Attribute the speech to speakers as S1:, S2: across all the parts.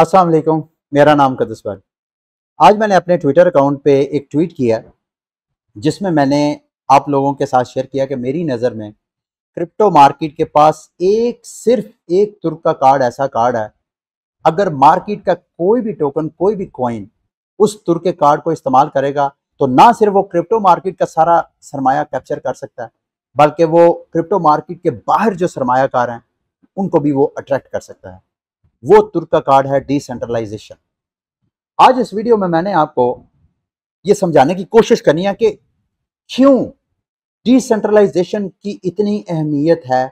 S1: अस्सलाम वालेकुम मेरा नाम कदसवर आज मैंने अपने ट्विटर अकाउंट पे एक ट्वीट किया जिसमें मैंने आप लोगों के साथ शेयर किया कि मेरी नज़र में क्रिप्टो मार्केट के पास एक सिर्फ एक तुर्क का कार्ड ऐसा कार्ड है अगर मार्केट का कोई भी टोकन कोई भी कॉइन उस तुर्क के कार्ड को इस्तेमाल करेगा तो ना सिर्फ वो क्रिप्टो मार्केट का सारा सरमाया कैप्चर कर सकता है बल्कि वो क्रिप्टो मार्केट के बाहर जो सरमायाकार हैं उनको भी वो अट्रैक्ट कर सकता है वो तुर्क का कार्ड है डिसेंट्रलाइजेशन आज इस वीडियो में मैंने आपको ये समझाने की कोशिश करनी है कि क्यों डिसेंट्रलाइजेशन की इतनी अहमियत है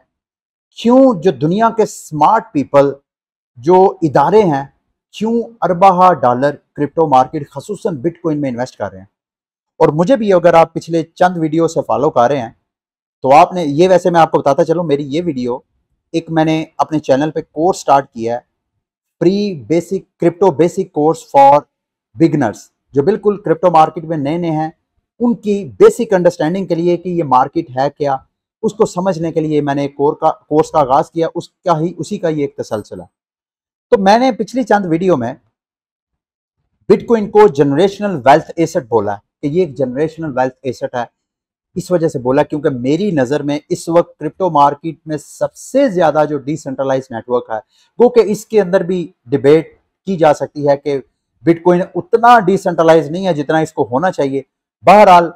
S1: क्यों जो दुनिया के स्मार्ट पीपल जो इदारे हैं क्यों अरबाह डॉलर क्रिप्टो मार्केट खसूस बिटकॉइन में इन्वेस्ट कर रहे हैं और मुझे भी अगर आप पिछले चंद वीडियो से फॉलो कर रहे हैं तो आपने ये वैसे मैं आपको बताता चलूँ मेरी ये वीडियो एक मैंने अपने चैनल पे कोर्स स्टार्ट किया है pre basic crypto basic course for beginners जो बिल्कुल क्रिप्टो मार्केट में नए नए हैं उनकी बेसिक अंडरस्टैंडिंग के लिए कि ये मार्केट है क्या उसको समझने के लिए मैंने कोर का कोर्स का आगाज़ किया उसका ही उसी का ही एक तसलसल है तो मैंने पिछली चंद वीडियो में बिटकॉइन को जनरेशनल वेल्थ एसेट बोला है कि ये एक जनरेशनल वेल्थ एसेट है इस वजह से बोला क्योंकि मेरी नज़र में इस वक्त क्रिप्टो मार्केट में सबसे ज़्यादा जो डिसेंट्रलाइज नेटवर्क है वो कि इसके अंदर भी डिबेट की जा सकती है कि बिटकॉइन उतना डिसेंट्रलाइज नहीं है जितना इसको होना चाहिए बहरहाल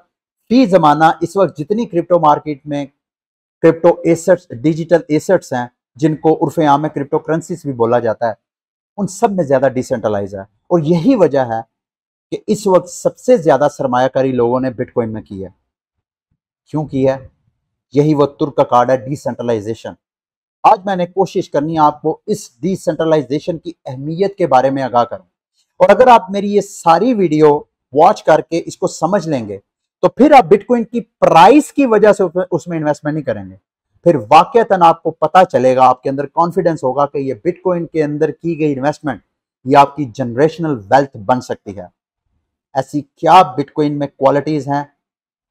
S1: फी ज़माना इस वक्त जितनी क्रिप्टो मार्केट में क्रिप्टो एसेट्स डिजिटल एसेट्स हैं जिनको उर्फ आम में क्रिप्टो करेंसीज भी बोला जाता है उन सब में ज़्यादा डिसेंट्रलाइज है और यही वजह है कि इस वक्त सबसे ज़्यादा सरमाकारी लोगों ने बिटकॉइन में की है क्यों किया है यही वो तुर्क का कार्ड है डिसेंट्रलाइजेशन आज मैंने कोशिश करनी है आपको इस डिसेंट्रलाइजेशन की अहमियत के बारे में आगाह करूं और अगर आप मेरी ये सारी वीडियो वॉच करके इसको समझ लेंगे तो फिर आप बिटकॉइन की प्राइस की वजह से उसमें इन्वेस्टमेंट नहीं करेंगे फिर वाक्यतन आपको पता चलेगा आपके अंदर कॉन्फिडेंस होगा कि ये बिटकॉइन के अंदर की गई इन्वेस्टमेंट ये आपकी जनरेशनल वेल्थ बन सकती है ऐसी क्या बिटकॉइन में क्वालिटीज हैं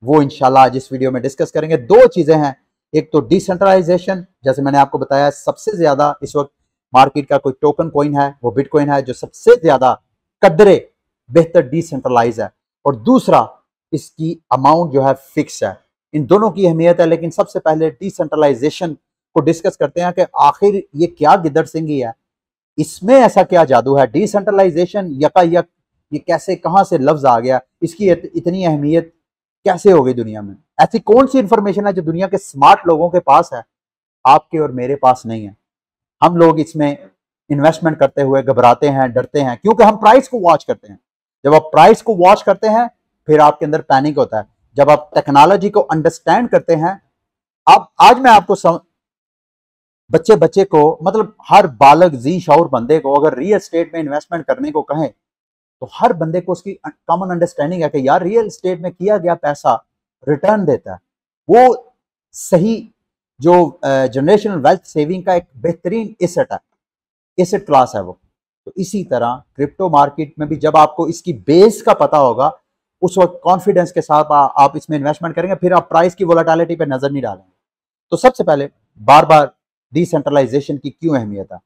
S1: वो इनशाला आज इस वीडियो में डिस्कस करेंगे दो चीज़ें हैं एक तो डिसेंट्रलाइजेशन जैसे मैंने आपको बताया सबसे ज़्यादा इस वक्त मार्केट का कोई टोकन कॉइन है वो बिटकॉइन है जो सबसे ज़्यादा कदरे बेहतर डिसेंट्रलाइज है और दूसरा इसकी अमाउंट जो है फिक्स है इन दोनों की अहमियत है लेकिन सबसे पहले डिसेंट्रलाइजेशन को डिस्कस करते हैं कि आखिर ये क्या गिदड़ सिंह है इसमें ऐसा क्या जादू है डिसेंट्रलाइजेशन यका यक ये कैसे कहां से लफ्ज आ गया इसकी इतनी अहमियत कैसे हो गई दुनिया में ऐसी कौन सी इंफॉर्मेशन है जो दुनिया के स्मार्ट लोगों के पास है आपके और मेरे पास नहीं है हम लोग इसमें इन्वेस्टमेंट करते हुए घबराते हैं डरते हैं क्योंकि हम प्राइस को वॉच करते हैं जब आप प्राइस को वॉच करते हैं फिर आपके अंदर पैनिक होता है जब आप टेक्नोलॉजी को अंडरस्टैंड करते हैं आप आज मैं आपको सम... बच्चे बच्चे को मतलब हर बालक जी शौर बंदे को अगर रियल स्टेट में इन्वेस्टमेंट करने को कहें तो हर बंदे को उसकी कॉमन अंडरस्टैंडिंग है कि यार रियल स्टेट में किया गया पैसा रिटर्न देता है वो सही जो जनरेशनल वेल्थ सेविंग का एक बेहतरीन एसेट है एसेट क्लास है वो तो इसी तरह क्रिप्टो मार्केट में भी जब आपको इसकी बेस का पता होगा उस वक्त कॉन्फिडेंस के साथ आ, आप इसमें इन्वेस्टमेंट करेंगे फिर आप प्राइस की वोलाटालिटी पर नजर नहीं डालेंगे तो सबसे पहले बार बार डिसेंट्रलाइजेशन की क्यों अहमियत है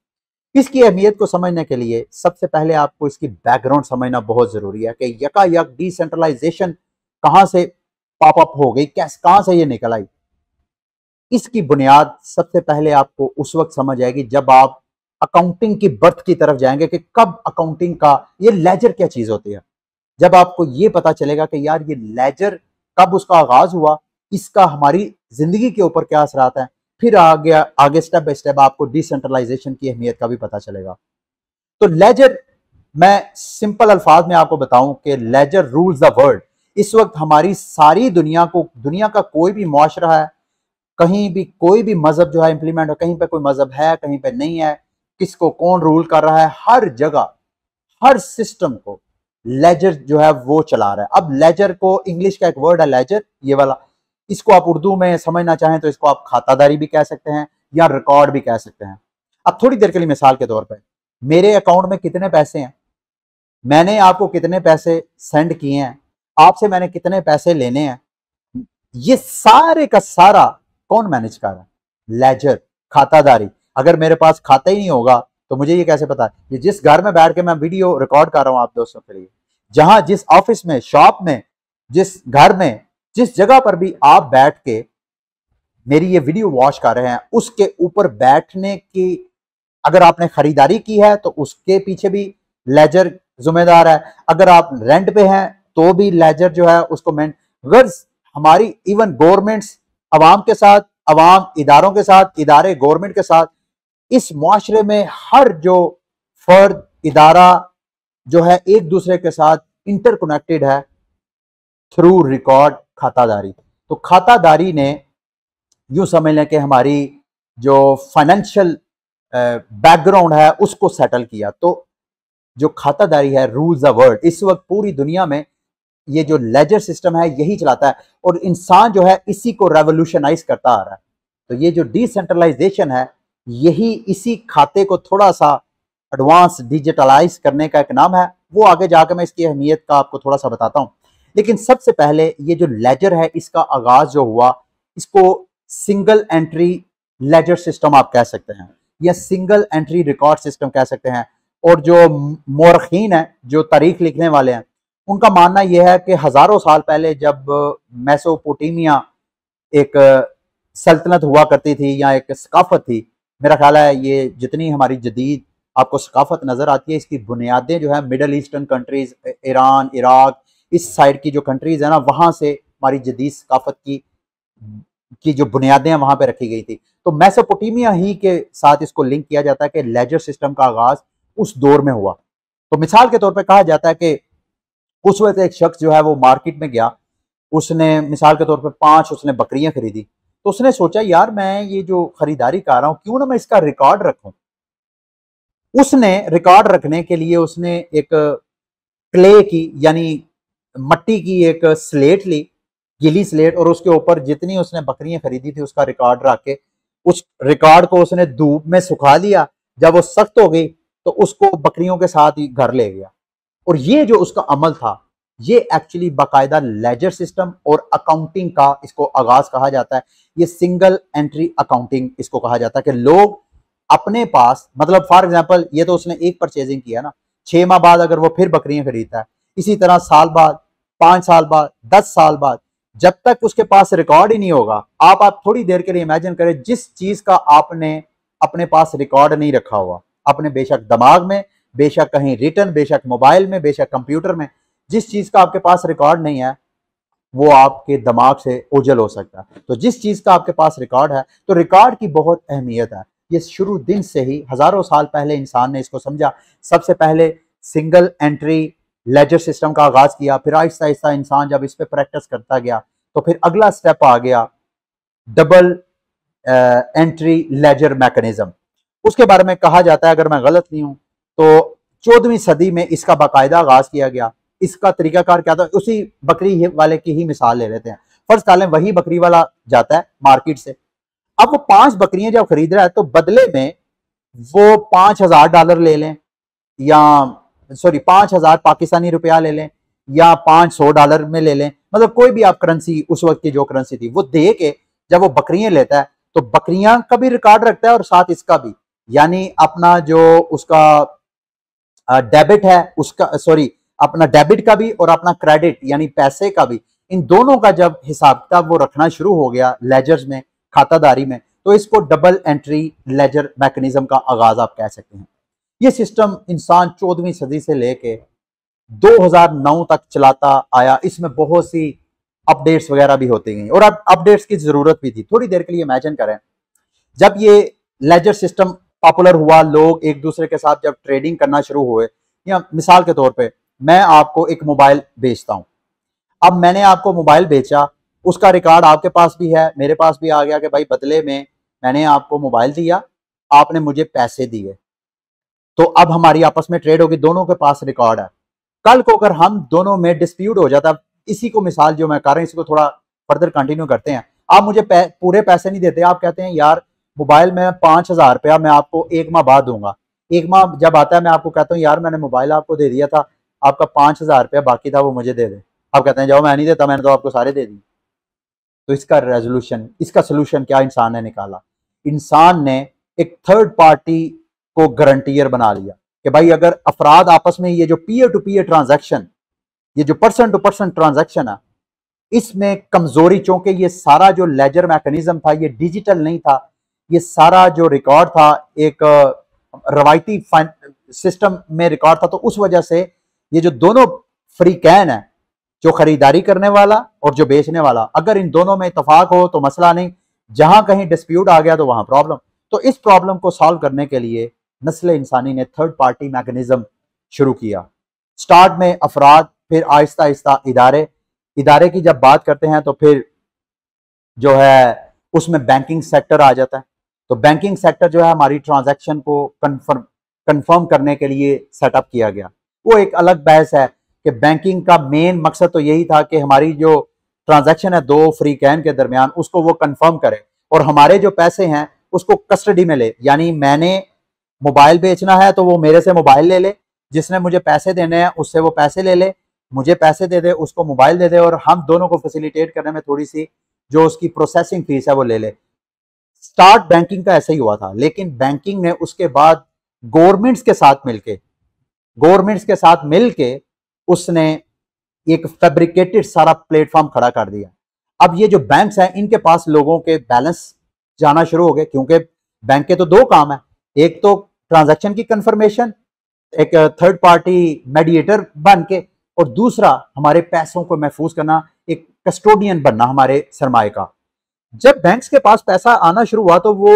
S1: इसकी अहमियत को समझने के लिए सबसे पहले आपको इसकी बैकग्राउंड समझना बहुत ज़रूरी है कि यकायक डिसेंट्रलाइजेशन कहाँ से पॉप अप हो गई कैसे कहाँ से ये निकल आई इसकी बुनियाद सबसे पहले आपको उस वक्त समझ आएगी जब आप अकाउंटिंग की बर्थ की तरफ जाएंगे कि कब अकाउंटिंग का ये लेजर क्या चीज़ होती है जब आपको ये पता चलेगा कि यार ये लेजर कब उसका आगाज़ हुआ इसका हमारी ज़िंदगी के ऊपर क्या असरात है फिर आ गया आगे स्टेप बाय स्टेप आपको डिसेंट्रलाइजेशन की अहमियत का भी पता चलेगा तो लेजर मैं सिंपल अल्फाज में आपको बताऊं कि लेजर रूल्स द वर्ल्ड इस वक्त हमारी सारी दुनिया को दुनिया का कोई भी मुआरा है कहीं भी कोई भी मजहब जो है इंप्लीमेंट हो कहीं पर कोई मजहब है कहीं पर नहीं है किसको कौन रूल कर रहा है हर जगह हर सिस्टम को लेजर जो है वो चला रहा है अब लेजर को इंग्लिश का एक वर्ड है लेजर ये वाला इसको आप उर्दू में समझना चाहें तो इसको आप खातादारी भी कह सकते हैं या रिकॉर्ड भी कह सकते हैं अब थोड़ी देर के लिए मिसाल के तौर पर मेरे अकाउंट में कितने पैसे हैं मैंने आपको कितने पैसे सेंड किए हैं आपसे मैंने कितने पैसे लेने हैं ये सारे का सारा कौन मैनेज कर रहा है लेजर खातादारी अगर मेरे पास खाता ही नहीं होगा तो मुझे ये कैसे पता ये जिस घर में बैठ के मैं वीडियो रिकॉर्ड कर रहा हूं आप दोस्तों के लिए जहां जिस ऑफिस में शॉप में जिस घर में जिस जगह पर भी आप बैठ के मेरी ये वीडियो वॉच कर रहे हैं उसके ऊपर बैठने की अगर आपने खरीदारी की है तो उसके पीछे भी लेजर जुम्मेदार है अगर आप रेंट पे हैं तो भी लेजर जो है उसको मैं गर्ज हमारी इवन गवर्नमेंट्स अवाम के साथ अवाम इदारों के साथ इदारे गवर्नमेंट के साथ इस माशरे में हर जो फर्द इदारा जो है एक दूसरे के साथ इंटरकोनेक्टेड है थ्रू रिकॉर्ड खाताधारी तो खाताधारी ने यूँ समझ लें कि हमारी जो फाइनेंशियल बैकग्राउंड है उसको सेटल किया तो जो खाताधारी है रूल्स द वर्ल्ड इस वक्त पूरी दुनिया में ये जो लेजर सिस्टम है यही चलाता है और इंसान जो है इसी को रेवोल्यूशनाइज करता आ रहा है तो ये जो डिसेंट्रलाइजेशन है यही इसी खाते को थोड़ा सा एडवांस डिजिटलाइज करने का एक नाम है वो आगे जाकर मैं इसकी अहमियत का आपको थोड़ा सा बताता हूँ लेकिन सबसे पहले ये जो लेजर है इसका आगाज जो हुआ इसको सिंगल एंट्री लेजर सिस्टम आप कह सकते हैं या सिंगल एंट्री रिकॉर्ड सिस्टम कह सकते हैं और जो मोरखीन है जो तारीख लिखने वाले हैं उनका मानना यह है कि हज़ारों साल पहले जब मैसोपोटेमिया एक सल्तनत हुआ करती थी या एक सकाफत थी मेरा ख्याल है ये जितनी हमारी जदीद आपको सकाफत नज़र आती है इसकी बुनियादें जो है middle eastern countries Iran Iraq इस साइड की जो कंट्रीज है ना वहां से हमारी जदीद सकाफत की की जो बुनियादें हैं वहां पर रखी गई थी तो मैसोपोटामिया ही के साथ इसको लिंक किया जाता है कि लेजर सिस्टम का आगाज उस दौर में हुआ तो मिसाल के तौर पे कहा जाता है कि उस वक्त एक शख्स जो है वो मार्केट में गया उसने मिसाल के तौर पर पांच उसने बकरियां खरीदी तो उसने सोचा यार मैं ये जो खरीदारी कर रहा हूं क्यों ना मैं इसका रिकॉर्ड रखू उसने रिकॉर्ड रखने के लिए उसने एक क्ले की यानी मट्टी की एक स्लेट ली गिली स्लेट और उसके ऊपर जितनी उसने बकरियां खरीदी थी उसका रिकॉर्ड रख के उस रिकॉर्ड को उसने धूप में सुखा लिया जब वो सख्त हो गई तो उसको बकरियों के साथ ही घर ले गया और ये जो उसका अमल था ये एक्चुअली बाकायदा लेजर सिस्टम और अकाउंटिंग का इसको आगाज कहा जाता है ये सिंगल एंट्री अकाउंटिंग इसको कहा जाता है कि लोग अपने पास मतलब फॉर एग्जाम्पल ये तो उसने एक परचेजिंग किया ना छह माह बाद अगर वो फिर बकरियां खरीदता है इसी तरह साल बाद पांच साल बाद दस साल बाद जब तक उसके पास रिकॉर्ड ही नहीं होगा आप आप थोड़ी देर के लिए इमेजिन करें जिस चीज का आपने अपने पास रिकॉर्ड नहीं रखा हुआ अपने बेशक दिमाग में बेशक कहीं रिटर्न बेशक मोबाइल में बेशक कंप्यूटर में जिस चीज का आपके पास रिकॉर्ड नहीं है वो आपके दिमाग से उजल हो सकता है तो जिस चीज का आपके पास रिकॉर्ड है तो रिकॉर्ड की बहुत अहमियत है ये शुरू दिन से ही हजारों साल पहले इंसान ने इसको समझा सबसे पहले सिंगल एंट्री लेजर सिस्टम का आगाज किया फिर आहिस्ता आहिस्ता इंसान जब इस पर प्रैक्टिस करता गया तो फिर अगला स्टेप आ गया डबल एंट्री लेजर मैकेनिज्म उसके बारे में कहा जाता है अगर मैं गलत नहीं हूं तो चौदहवीं सदी में इसका बाकायदा आगाज किया गया इसका तरीकाकार क्या था उसी बकरी वाले की ही मिसाल ले लेते हैं फर्ज कर लें वही बकरी वाला जाता है मार्केट से अब वो पांच बकरियां जब खरीद रहा है तो बदले में वो पांच हजार डॉलर ले लें या सॉरी पांच हजार पाकिस्तानी रुपया ले लें या पांच सौ डॉलर में ले लें मतलब कोई भी आप करेंसी उस वक्त की जो करेंसी थी वो दे के जब वो बकरियां लेता है तो बकरियां का भी रिकॉर्ड रखता है और साथ इसका भी यानी अपना जो उसका डेबिट है उसका सॉरी अपना डेबिट का भी और अपना क्रेडिट यानी पैसे का भी इन दोनों का जब हिसाब किताब वो रखना शुरू हो गया लेजर्स में खातादारी में तो इसको डबल एंट्री लेजर मैकेनिज्म का आगाज आप कह सकते हैं ये सिस्टम इंसान चौदहवीं सदी से लेके 2009 तक चलाता आया इसमें बहुत सी अपडेट्स वगैरह भी होती गई और अब अपडेट्स की ज़रूरत भी थी थोड़ी देर के लिए इमेजिन करें जब ये लेजर सिस्टम पॉपुलर हुआ लोग एक दूसरे के साथ जब ट्रेडिंग करना शुरू हुए या मिसाल के तौर पे मैं आपको एक मोबाइल बेचता हूँ अब मैंने आपको मोबाइल बेचा उसका रिकॉर्ड आपके पास भी है मेरे पास भी आ गया कि भाई बदले में मैंने आपको मोबाइल दिया आपने मुझे पैसे दिए तो अब हमारी आपस में ट्रेड होगी दोनों के पास रिकॉर्ड है कल को अगर हम दोनों में डिस्प्यूट हो जाता इसी को मिसाल जो मैं कर रहा हूं इसी को थोड़ा फर्दर कंटिन्यू करते हैं आप मुझे पूरे पैसे नहीं देते आप कहते हैं यार मोबाइल में पांच हज़ार रुपया मैं आपको एक माह बाद दूंगा एक माह जब आता है मैं आपको कहता हूँ यार मैंने मोबाइल आपको दे दिया था आपका पांच हज़ार रुपया बाकी था वो मुझे दे दे आप कहते हैं जाओ मैं नहीं देता मैंने तो आपको सारे दे दिए तो इसका रेजोल्यूशन इसका सोल्यूशन क्या इंसान ने निकाला इंसान ने एक थर्ड पार्टी को गारंटियर बना लिया कि भाई अगर अफराद आपस में ये जो पीयर टू पीयर ट्रांजैक्शन ये जो पर्सन टू पर्सन ट्रांजैक्शन है इसमें कमजोरी चूंकि ये सारा जो लेजर मैकेनिज्म था ये डिजिटल नहीं था ये सारा जो रिकॉर्ड था एक रवायती सिस्टम में रिकॉर्ड था तो उस वजह से ये जो दोनों फ्री कैन है जो खरीदारी करने वाला और जो बेचने वाला अगर इन दोनों में इतफाक हो तो मसला नहीं जहां कहीं डिस्प्यूट आ गया तो वहां प्रॉब्लम तो इस प्रॉब्लम को सॉल्व करने के लिए नस्ल इंसानी ने थर्ड पार्टी मैकेनिज्म शुरू किया स्टार्ट में अफराद फिर आहिस्ता आहिस्ता इदारे इदारे की जब बात करते हैं तो फिर जो है उसमें बैंकिंग सेक्टर आ जाता है तो बैंकिंग सेक्टर जो है हमारी ट्रांजैक्शन को कन्फर्म कन्फर्म करने के लिए सेटअप किया गया वो एक अलग बहस है कि बैंकिंग का मेन मकसद तो यही था कि हमारी जो ट्रांजैक्शन है दो फ्री कैन के दरमियान उसको वो कन्फर्म करे और हमारे जो पैसे हैं उसको कस्टडी में ले यानी मैंने मोबाइल बेचना है तो वो मेरे से मोबाइल ले ले जिसने मुझे पैसे देने हैं उससे वो पैसे ले ले मुझे पैसे दे दे उसको मोबाइल दे दे और हम दोनों को फैसिलिटेट करने में थोड़ी सी जो उसकी प्रोसेसिंग फीस है वो ले ले स्टार्ट बैंकिंग का ऐसा ही हुआ था लेकिन बैंकिंग ने उसके बाद गवर्नमेंट्स के साथ मिलके गवर्नमेंट्स के साथ मिलके उसने एक फेब्रिकेटेड सारा प्लेटफॉर्म खड़ा कर दिया अब ये जो बैंक्स हैं इनके पास लोगों के बैलेंस जाना शुरू हो गए क्योंकि बैंक के तो दो काम है एक तो ट्रांजैक्शन की कंफर्मेशन एक थर्ड पार्टी मेडिएटर बन के और दूसरा हमारे पैसों को महफूज करना एक कस्टोडियन बनना हमारे सरमाए का जब बैंक के पास पैसा आना शुरू हुआ तो वो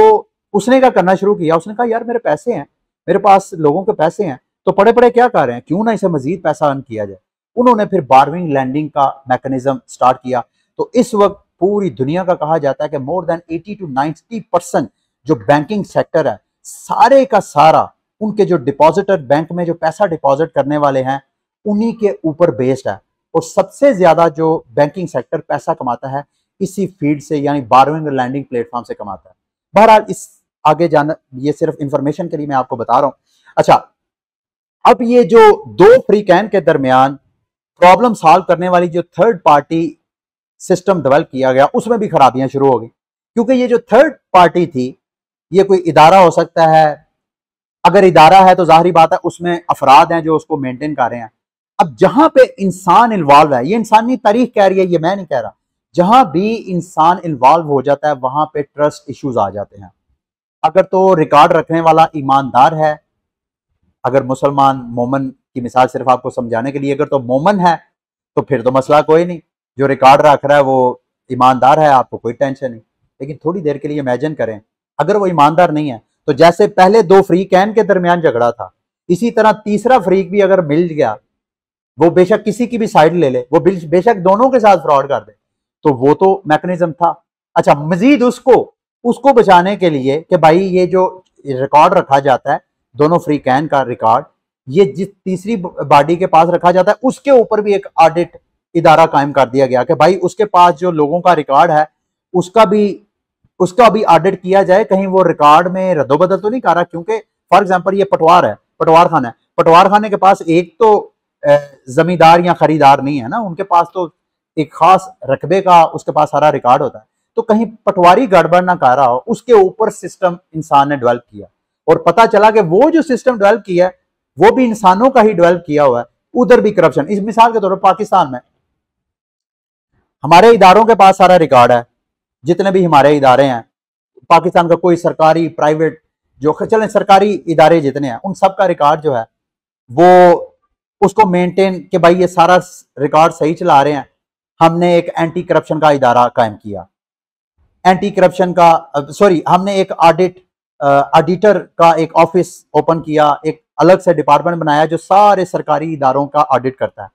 S1: उसने क्या करना शुरू किया उसने कहा यार मेरे पैसे हैं मेरे पास लोगों के पैसे हैं तो पड़े पड़े क्या कर रहे हैं क्यों ना इसे मजीद पैसा अर्न किया जाए उन्होंने फिर बारविंग लैंडिंग का मैकेनिज्म स्टार्ट किया तो इस वक्त पूरी दुनिया का कहा जाता है कि मोर देन 80 टू 90 परसेंट जो बैंकिंग सेक्टर है सारे का सारा उनके जो डिपॉजिटर बैंक में जो पैसा डिपॉजिट करने वाले हैं उन्हीं के ऊपर बेस्ड है और सबसे ज्यादा जो बैंकिंग सेक्टर पैसा कमाता है इसी फील्ड से यानी बारहवें और लैंडिंग प्लेटफॉर्म से कमाता है बहरहाल इस आगे जाना ये सिर्फ इंफॉर्मेशन के लिए मैं आपको बता रहा हूं अच्छा अब ये जो दो फ्री कैन के दरमियान प्रॉब्लम सॉल्व करने वाली जो थर्ड पार्टी सिस्टम डेवलप किया गया उसमें भी खराबियां शुरू हो गई क्योंकि ये जो थर्ड पार्टी थी ये कोई इदारा हो सकता है अगर इदारा है तो जाहरी बात है उसमें अफराद हैं जो उसको मेंटेन कर रहे हैं अब जहां पे इंसान इन्वॉल्व है ये इंसानी तारीख कह रही है ये मैं नहीं कह रहा जहां भी इंसान इन्वॉल्व हो जाता है वहां पे ट्रस्ट इश्यूज आ जाते हैं अगर तो रिकॉर्ड रखने वाला ईमानदार है अगर मुसलमान मोमन की मिसाल सिर्फ आपको समझाने के लिए अगर तो मोमन है तो फिर तो मसला कोई नहीं जो रिकॉर्ड रख रहा है वो ईमानदार है आपको कोई टेंशन नहीं लेकिन थोड़ी देर के लिए इमेजिन करें अगर वो ईमानदार नहीं है तो जैसे पहले दो फ्री कैन के दरमियान झगड़ा था इसी तरह तीसरा फ्रीक भी अगर मिल गया वो बेशक किसी की भी साइड ले ले वो बेशक दोनों के साथ फ्रॉड कर दे तो वो तो मैकेनिज्म था अच्छा मजीद उसको उसको बचाने के लिए कि भाई ये जो रिकॉर्ड रखा जाता है दोनों फ्री कैन का रिकॉर्ड ये जिस तीसरी बॉडी के पास रखा जाता है उसके ऊपर भी एक ऑडिट इदारा कायम कर दिया गया कि भाई उसके पास जो लोगों का रिकॉर्ड है उसका भी उसका अभी ऑडिट किया जाए कहीं वो रिकॉर्ड में रद्दोबदल तो नहीं कर रहा क्योंकि फॉर एग्जाम्पल ये पटवार है पटवार खाना है पटवार खाने के पास एक तो जमींदार या खरीदार नहीं है ना उनके पास तो एक खास रकबे का उसके पास सारा रिकॉर्ड होता है तो कहीं पटवारी गड़बड़ ना कर रहा हो उसके ऊपर सिस्टम इंसान ने डेवलप किया और पता चला कि वो जो सिस्टम डेवलप किया है वो भी इंसानों का ही डेवलप किया हुआ है उधर भी करप्शन इस मिसाल के तौर पर पाकिस्तान में हमारे इदारों के पास सारा रिकॉर्ड है जितने भी हमारे इदारे हैं पाकिस्तान का कोई सरकारी प्राइवेट जो चलें सरकारी इदारे जितने हैं उन सब का रिकॉर्ड जो है वो उसको मेंटेन कि भाई ये सारा रिकॉर्ड सही चला रहे हैं हमने एक एंटी करप्शन का इदारा कायम किया एंटी करप्शन का सॉरी हमने एक ऑडिट ऑडिटर का एक ऑफिस ओपन किया एक अलग से डिपार्टमेंट बनाया जो सारे सरकारी इदारों का ऑडिट करता है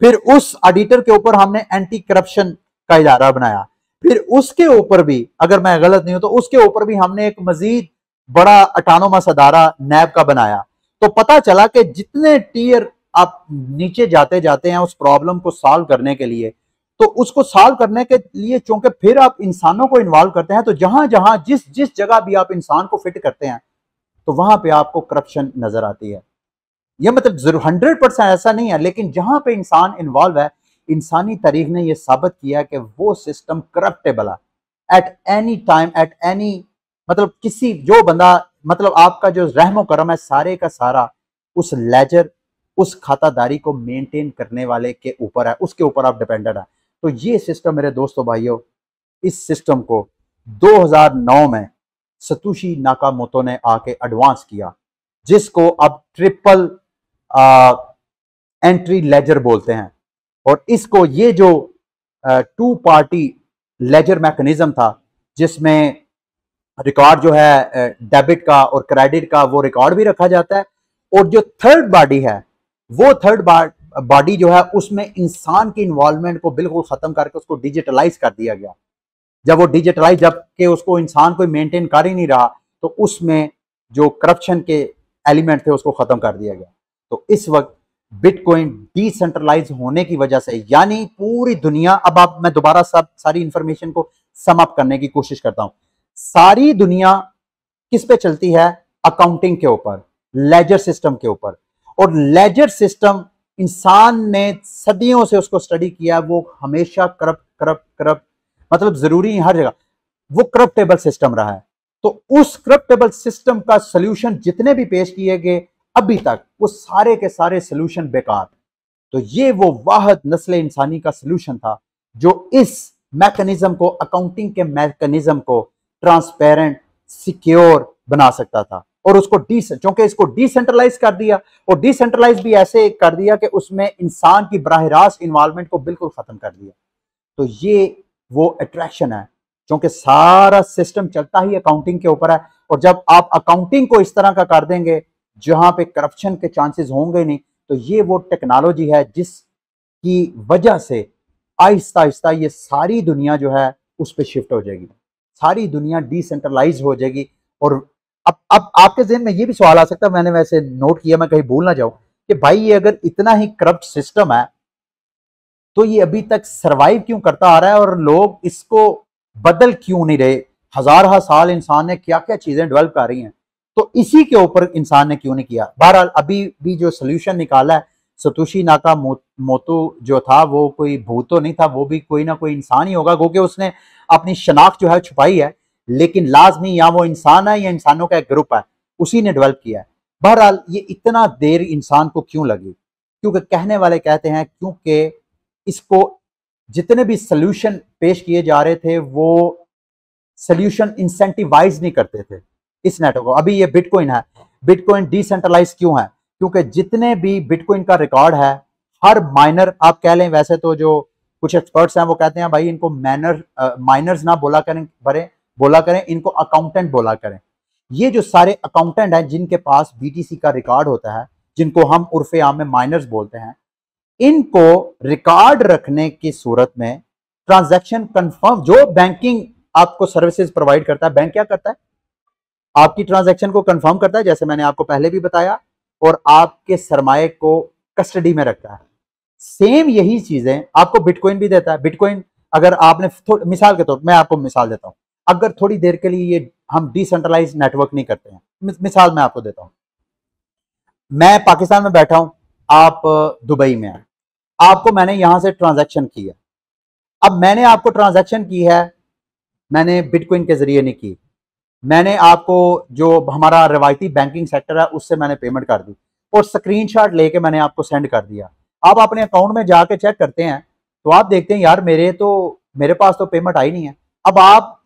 S1: फिर उस ऑडिटर के ऊपर हमने एंटी करप्शन का इदारा बनाया फिर उसके ऊपर भी अगर मैं गलत नहीं हूं तो उसके ऊपर भी हमने एक मजीद बड़ा अटानोमस अदारा नैब का बनाया तो पता चला कि जितने टीयर आप नीचे जाते जाते हैं उस प्रॉब्लम को सॉल्व करने के लिए तो उसको सॉल्व करने के लिए चूंकि फिर आप इंसानों को इन्वॉल्व करते हैं तो जहां जहां जिस जिस जगह भी आप इंसान को फिट करते हैं तो वहां पे आपको करप्शन नजर आती है यह मतलब हंड्रेड परसेंट ऐसा नहीं है लेकिन जहां पे इंसान इन्वॉल्व है इंसानी तारीख ने यह साबित किया कि वो सिस्टम करप्टेबल है at any time at any मतलब किसी जो बंदा मतलब आपका जो रहमो करम है सारे का सारा उस लेजर उस खातादारी को मेंटेन करने वाले के ऊपर है उसके ऊपर आप डिपेंडेंट है तो ये सिस्टम मेरे दोस्तों भाइयों इस सिस्टम को 2009 में सतुशी नाकामोतो ने आके एडवांस किया जिसको अब ट्रिपल आ, एंट्री लेजर बोलते हैं और इसको ये जो टू पार्टी लेजर मैकेनिज्म था जिसमें रिकॉर्ड जो है डेबिट का और क्रेडिट का वो रिकॉर्ड भी रखा जाता है और जो थर्ड बॉडी है वो थर्ड बॉडी जो है उसमें इंसान की इन्वॉल्वमेंट को बिल्कुल ख़त्म करके उसको डिजिटलाइज कर दिया गया जब वो डिजिटलाइज जबकि उसको इंसान कोई मेंटेन कर ही नहीं रहा तो उसमें जो करप्शन के एलिमेंट थे उसको ख़त्म कर दिया गया तो इस वक्त बिटकॉइन डिसेंट्रलाइज होने की वजह से यानी पूरी दुनिया अब आप मैं दोबारा सब सारी इंफॉर्मेशन को समअप करने की कोशिश करता हूं सारी दुनिया किस पे चलती है अकाउंटिंग के ऊपर लेजर सिस्टम के ऊपर और लेजर सिस्टम इंसान ने सदियों से उसको स्टडी किया वो हमेशा करप्ट करप्ट करप्ट मतलब जरूरी है हर जगह वो करप्टेबल सिस्टम रहा है तो उस करप्टेबल सिस्टम का सोल्यूशन जितने भी पेश किए गए अभी तक वो सारे के सारे सोल्यूशन बेकार तो ये वो वाहद नस्ल इंसानी का सोल्यूशन था जो इस मैकेनिज्म को अकाउंटिंग के मैकेनिज्म को ट्रांसपेरेंट सिक्योर बना सकता था और उसको डी क्योंकि इसको डिसेंट्रलाइज कर दिया और डिसेंट्रलाइज भी ऐसे कर दिया कि उसमें इंसान की बरह रास्त इन्वॉल्वमेंट को बिल्कुल ख़त्म कर दिया तो ये वो अट्रैक्शन है क्योंकि सारा सिस्टम चलता ही अकाउंटिंग के ऊपर है और जब आप अकाउंटिंग को इस तरह का कर देंगे जहां पे करप्शन के चांसेस होंगे नहीं तो ये वो टेक्नोलॉजी है जिसकी वजह से आहिस्ता आहिस्ता ये सारी दुनिया जो है उस पर शिफ्ट हो जाएगी सारी दुनिया डिसेंट्रलाइज हो जाएगी और अब अब आपके जहन में ये भी सवाल आ सकता है मैंने वैसे नोट किया मैं कहीं भूल ना जाऊं कि भाई ये अगर इतना ही करप्ट सिस्टम है तो ये अभी तक सरवाइव क्यों करता आ रहा है और लोग इसको बदल क्यों नहीं रहे हा साल इंसान ने क्या क्या चीज़ें डेवलप कर रही हैं तो इसी के ऊपर इंसान ने क्यों नहीं किया बहरहाल अभी भी जो सोल्यूशन निकाला है सतुशी नाका का मोतो जो था वो कोई भूत तो नहीं था वो भी कोई ना कोई इंसान ही होगा क्योंकि उसने अपनी शनाख्त जो है छुपाई है लेकिन लाजमी या वो इंसान है या इंसानों का एक ग्रुप है उसी ने डेवलप किया है बहरहाल ये इतना देर इंसान को क्यों लगी क्योंकि कहने वाले कहते हैं क्योंकि इसको जितने भी सोल्यूशन पेश किए जा रहे थे वो सोल्यूशन इंसेंटिवाइज नहीं करते थे इस नेटवर्क को अभी ये बिटकॉइन है बिटकॉइन डिसेंट्रलाइज क्यों है क्योंकि जितने भी बिटकॉइन का रिकॉर्ड है हर माइनर आप कह लें वैसे तो जो कुछ एक्सपर्ट्स हैं वो कहते हैं भाई इनको मैनर माइनर्स ना बोला करें भरे बोला करें इनको अकाउंटेंट बोला करें ये जो सारे अकाउंटेंट हैं जिनके पास बी का रिकॉर्ड होता है जिनको हम उर्फे आम में माइनर्स बोलते हैं इनको रिकॉर्ड रखने की सूरत में ट्रांजैक्शन कंफर्म जो बैंकिंग आपको सर्विसेज प्रोवाइड करता है बैंक क्या करता है आपकी ट्रांजैक्शन को कंफर्म करता है जैसे मैंने आपको पहले भी बताया और आपके सरमाए को कस्टडी में रखता है सेम यही चीजें आपको बिटकॉइन भी देता है बिटकॉइन अगर आपने मिसाल के तौर तो, मैं आपको मिसाल देता हूं अगर थोड़ी देर के लिए ये हम डिसेंट्रलाइज नेटवर्क नहीं करते हैं मिसाल मैं आपको देता हूं मैं पाकिस्तान में बैठा हूं आप दुबई में हैं आपको मैंने यहां से ट्रांजेक्शन की है अब मैंने आपको ट्रांजेक्शन की है मैंने बिटकॉइन के जरिए नहीं की मैंने आपको जो हमारा रिवायती बैंकिंग सेक्टर है उससे मैंने पेमेंट कर दी और शॉट लेके मैंने आपको सेंड कर दिया आप अपने अकाउंट में जाके चेक करते हैं तो आप देखते हैं यार मेरे तो मेरे पास तो पेमेंट आई नहीं है अब आप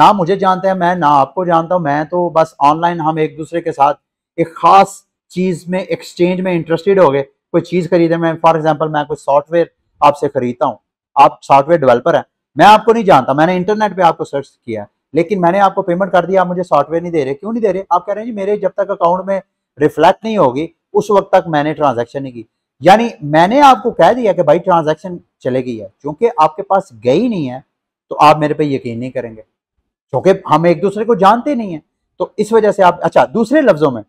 S1: ना मुझे जानते हैं मैं ना आपको जानता हूँ मैं तो बस ऑनलाइन हम एक दूसरे के साथ एक ख़ास चीज़ में एक्सचेंज में इंटरेस्टेड हो गए कोई चीज़ खरीदे मैं फॉर एग्जाम्पल मैं कोई सॉफ्टवेयर आपसे खरीदता हूँ आप सॉफ्टवेयर डेवलपर हैं मैं आपको नहीं जानता मैंने इंटरनेट पर आपको सर्च किया है लेकिन मैंने आपको पेमेंट कर दिया आप मुझे सॉफ्टवेयर नहीं दे रहे क्यों नहीं दे रहे आप कह रहे हैं जी मेरे जब तक अकाउंट में रिफ्लेक्ट नहीं होगी उस वक्त तक मैंने ट्रांजेक्शन नहीं की यानी मैंने आपको कह दिया कि भाई ट्रांजेक्शन चले गई है क्योंकि आपके पास गई नहीं है तो आप मेरे पे यकीन नहीं करेंगे क्योंकि हम एक दूसरे को जानते नहीं है तो इस वजह से आप अच्छा दूसरे लफ्जों में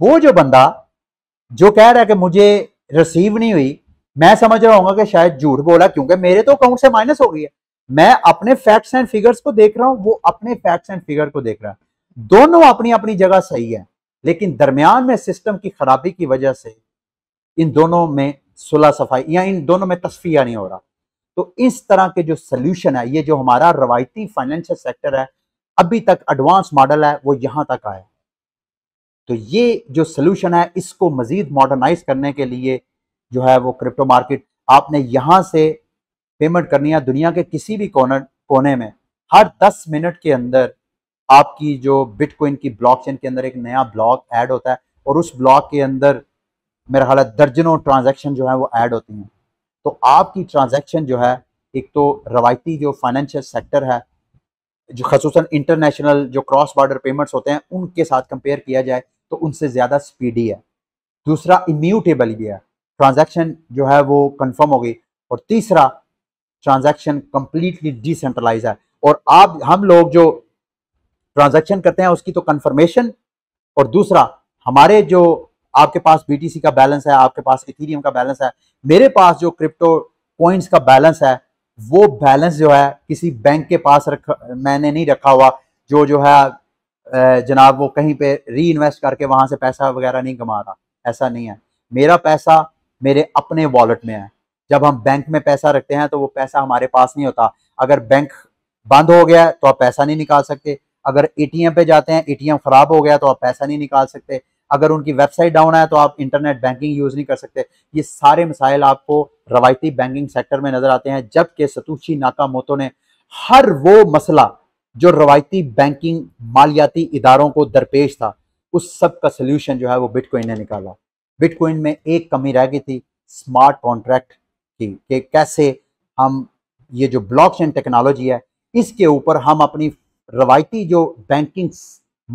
S1: वो जो बंदा जो कह रहा है कि मुझे रिसीव नहीं हुई मैं समझ रहा हूँ कि शायद झूठ बोला क्योंकि मेरे तो अकाउंट से माइनस हो गई है मैं अपने फैक्ट्स एंड फिगर्स को देख रहा हूं वो अपने फैक्ट्स एंड फिगर को देख रहा है दोनों अपनी अपनी जगह सही है लेकिन दरमियान में सिस्टम की खराबी की वजह से इन दोनों में सुलह सफाई या इन दोनों में तस्फिया नहीं हो रहा तो इस तरह के जो सोल्यूशन है ये जो हमारा रवायती फाइनेंशियल सेक्टर है अभी तक एडवांस मॉडल है वो यहां तक आया तो ये जो सोल्यूशन है इसको मजीद मॉडर्नाइज करने के लिए जो है वो क्रिप्टो मार्केट आपने यहां से पेमेंट करनी है दुनिया के किसी भी कोने कोने में हर 10 मिनट के अंदर आपकी जो बिटकॉइन की ब्लॉकचेन के अंदर एक नया ब्लॉक ऐड होता है और उस ब्लॉक के अंदर मेरा ख्याल दर्जनों ट्रांजेक्शन जो है वो ऐड होती हैं तो आपकी ट्रांजेक्शन जो है एक तो रवायती जो फाइनेंशियल सेक्टर है जो खसूस इंटरनेशनल जो क्रॉस बॉर्डर पेमेंट्स होते हैं उनके साथ कंपेयर किया जाए तो उनसे ज़्यादा स्पीडी है दूसरा इम्यूटेबल भी है ट्रांजेक्शन जो है वो कन्फर्म हो गई और तीसरा ट्रांजैक्शन कम्प्लीटली डिसेंट्रलाइज है और आप हम लोग जो ट्रांजैक्शन करते हैं उसकी तो कन्फर्मेशन और दूसरा हमारे जो आपके पास बीटीसी का बैलेंस है आपके पास इथीरियम का बैलेंस है मेरे पास जो क्रिप्टो कॉइन्स का बैलेंस है वो बैलेंस जो है किसी बैंक के पास रख मैंने नहीं रखा हुआ जो जो है जनाब वो कहीं पे री इन्वेस्ट करके वहां से पैसा वगैरह नहीं कमा रहा ऐसा नहीं है मेरा पैसा मेरे अपने वॉलेट में है जब हम बैंक में पैसा रखते हैं तो वो पैसा हमारे पास नहीं होता अगर बैंक बंद हो गया तो आप पैसा नहीं निकाल सकते अगर एटीएम पे जाते हैं एटीएम खराब हो गया तो आप पैसा नहीं निकाल सकते अगर उनकी वेबसाइट डाउन है तो आप इंटरनेट बैंकिंग यूज़ नहीं कर सकते ये सारे मसाइल आपको रवायती बैंकिंग सेक्टर में नजर आते हैं जबकि सतुची मोतों ने हर वो मसला जो रवायती बैंकिंग मालियाती इदारों को दरपेश था उस सब का सोल्यूशन जो है वो बिटकॉइन ने निकाला बिटकॉइन में एक कमी रह गई थी स्मार्ट कॉन्ट्रैक्ट कि, कि कैसे हम ये जो ब्लॉकचेन टेक्नोलॉजी है इसके ऊपर हम अपनी रवायती जो बैंकिंग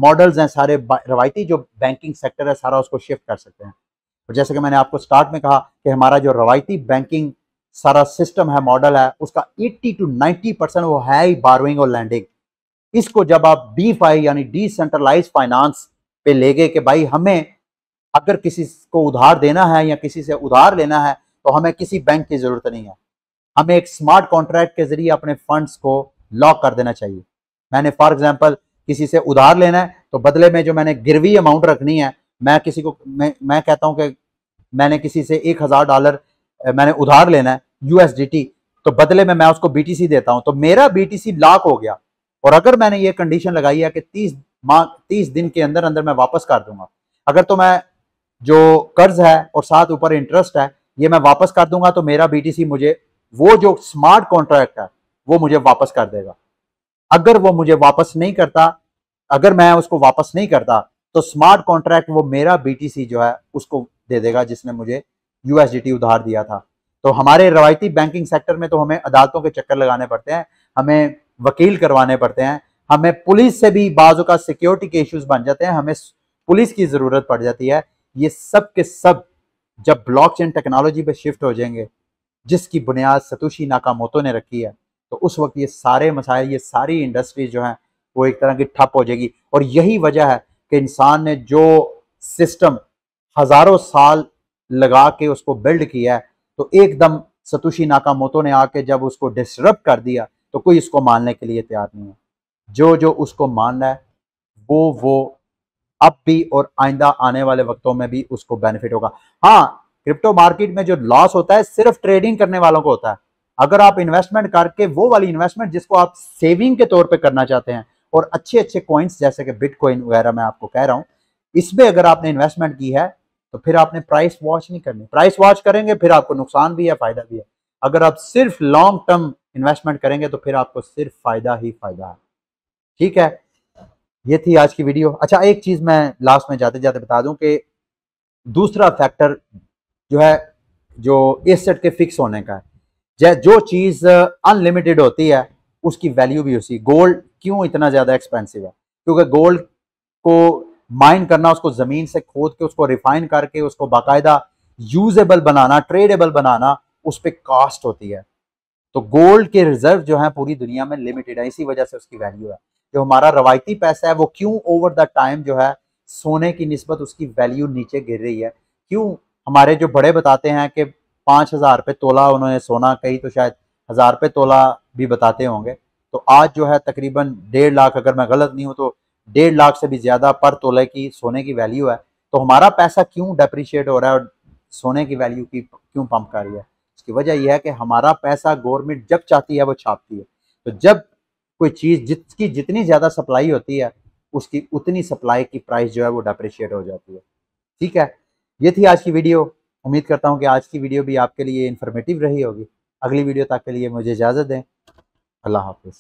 S1: मॉडल्स हैं सारे रवायती जो बैंकिंग सेक्टर है सारा उसको शिफ्ट कर सकते हैं और जैसे कि मैंने आपको स्टार्ट में कहा कि हमारा जो रवायती बैंकिंग सारा सिस्टम है मॉडल है उसका 80 टू 90 परसेंट वो है ही बारोइंग और लैंडिंग इसको जब आप डी यानी डिसेंट्रलाइज फाइनेंस पे ले गए कि भाई हमें अगर किसी को उधार देना है या किसी से उधार लेना है तो हमें किसी बैंक की ज़रूरत नहीं है हमें एक स्मार्ट कॉन्ट्रैक्ट के जरिए अपने फंड्स को लॉक कर देना चाहिए मैंने फॉर एग्जाम्पल किसी से उधार लेना है तो बदले में जो मैंने गिरवी अमाउंट रखनी है मैं किसी को मैं मैं कहता हूं कि मैंने किसी से एक हज़ार डॉलर मैंने उधार लेना है यूएसडीटी तो बदले में मैं उसको बीटीसी देता हूं तो मेरा बीटीसी लॉक हो गया और अगर मैंने ये कंडीशन लगाई है कि तीस माह तीस दिन के अंदर अंदर मैं वापस कर दूंगा अगर तो मैं जो कर्ज है और साथ ऊपर इंटरेस्ट है ये मैं वापस कर दूंगा तो मेरा बीटीसी मुझे वो जो स्मार्ट कॉन्ट्रैक्ट है वो मुझे वापस कर देगा अगर वो मुझे वापस नहीं करता अगर मैं उसको वापस नहीं करता तो स्मार्ट कॉन्ट्रैक्ट वो मेरा बीटीसी जो है उसको दे देगा जिसने मुझे यूएसडीटी उधार दिया था तो हमारे रवायती बैंकिंग सेक्टर में तो हमें अदालतों के चक्कर लगाने पड़ते हैं हमें वकील करवाने पड़ते हैं हमें पुलिस से भी बाजू का सिक्योरिटी के इश्यूज बन जाते हैं हमें पुलिस की जरूरत पड़ जाती है ये सब के सब जब ब्लॉकचेन टेक्नोलॉजी पे शिफ्ट हो जाएंगे जिसकी बुनियाद सतोशी नाकामोतो ने रखी है तो उस वक्त ये सारे मसाइल ये सारी इंडस्ट्रीज जो हैं वो एक तरह की ठप हो जाएगी और यही वजह है कि इंसान ने जो सिस्टम हज़ारों साल लगा के उसको बिल्ड किया है तो एकदम सतोशी नाकामोतो ने आके जब उसको डिस्टर्ब कर दिया तो कोई इसको मानने के लिए तैयार नहीं है जो जो उसको मान रहा है वो वो अब भी और आइंदा आने वाले वक्तों में भी उसको बेनिफिट होगा हाँ क्रिप्टो मार्केट में जो लॉस होता है सिर्फ ट्रेडिंग करने वालों को होता है अगर आप इन्वेस्टमेंट करके वो वाली इन्वेस्टमेंट जिसको आप सेविंग के तौर पे करना चाहते हैं और अच्छे अच्छे कॉइन्स जैसे कि बिटकॉइन वगैरह मैं आपको कह रहा हूं इसमें अगर आपने इन्वेस्टमेंट की है तो फिर आपने प्राइस वॉच नहीं करनी प्राइस वॉच करेंगे फिर आपको नुकसान भी है फायदा भी है अगर आप सिर्फ लॉन्ग टर्म इन्वेस्टमेंट करेंगे तो फिर आपको सिर्फ फायदा ही फायदा है ठीक है ये थी आज की वीडियो अच्छा एक चीज़ मैं लास्ट में जाते जाते बता दूं कि दूसरा फैक्टर जो है जो एसेट के फिक्स होने का है जो चीज़ अनलिमिटेड होती है उसकी वैल्यू भी उसी गोल्ड क्यों इतना ज़्यादा एक्सपेंसिव है क्योंकि गोल्ड को माइन करना उसको ज़मीन से खोद के उसको रिफाइन करके उसको बाकायदा यूजेबल बनाना ट्रेडेबल बनाना उस पर कास्ट होती है तो गोल्ड के रिजर्व जो है पूरी दुनिया में लिमिटेड है इसी वजह से उसकी वैल्यू है जो हमारा रवायती पैसा है वो क्यों ओवर द टाइम जो है सोने की नस्बत उसकी वैल्यू नीचे गिर रही है क्यों हमारे जो बड़े बताते हैं कि पाँच हज़ार रुपये तोला उन्होंने सोना कही तो शायद हज़ार रुपये तोला भी बताते होंगे तो आज जो है तकरीबन डेढ़ लाख अगर मैं गलत नहीं हूँ तो डेढ़ लाख से भी ज़्यादा पर तोले की सोने की वैल्यू है तो हमारा पैसा क्यों डेप्रिशिएट हो रहा है और सोने की वैल्यू की क्यों पंप कर रही है उसकी वजह यह है कि हमारा पैसा गवर्नमेंट जब चाहती है वो छापती है तो जब कोई चीज़ जिसकी जितनी ज़्यादा सप्लाई होती है उसकी उतनी सप्लाई की प्राइस जो है वो डप्रिशिएट हो जाती है ठीक है ये थी आज की वीडियो उम्मीद करता हूँ कि आज की वीडियो भी आपके लिए इन्फॉर्मेटिव रही होगी अगली वीडियो तक के लिए मुझे इजाज़त दें अल्लाह हाफिज़